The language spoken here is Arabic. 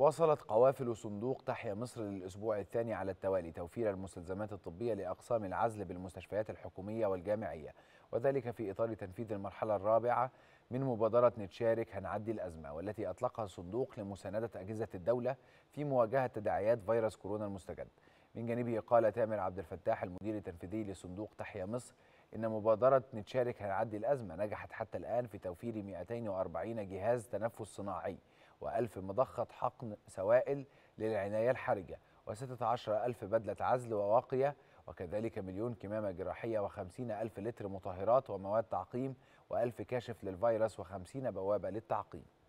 وصلت قوافل صندوق تحيا مصر للأسبوع الثاني على التوالي توفير المستلزمات الطبية لأقسام العزل بالمستشفيات الحكومية والجامعية وذلك في إطار تنفيذ المرحلة الرابعة من مبادرة نتشارك هنعدي الأزمة والتي أطلقها الصندوق لمساندة أجهزة الدولة في مواجهة تداعيات فيروس كورونا المستجد من جانبه قال تامر عبد الفتاح المدير التنفيذي لصندوق تحيا مصر إن مبادرة نتشارك هنعدي الأزمة نجحت حتى الآن في توفير 240 جهاز تنفس صناعي و1000 مضخة حقن سوائل للعناية الحرجة و16000 بدلة عزل وواقية وكذلك مليون كمامة جراحية و50000 لتر مطهرات ومواد تعقيم و1000 كاشف للفيروس و50 بوابة للتعقيم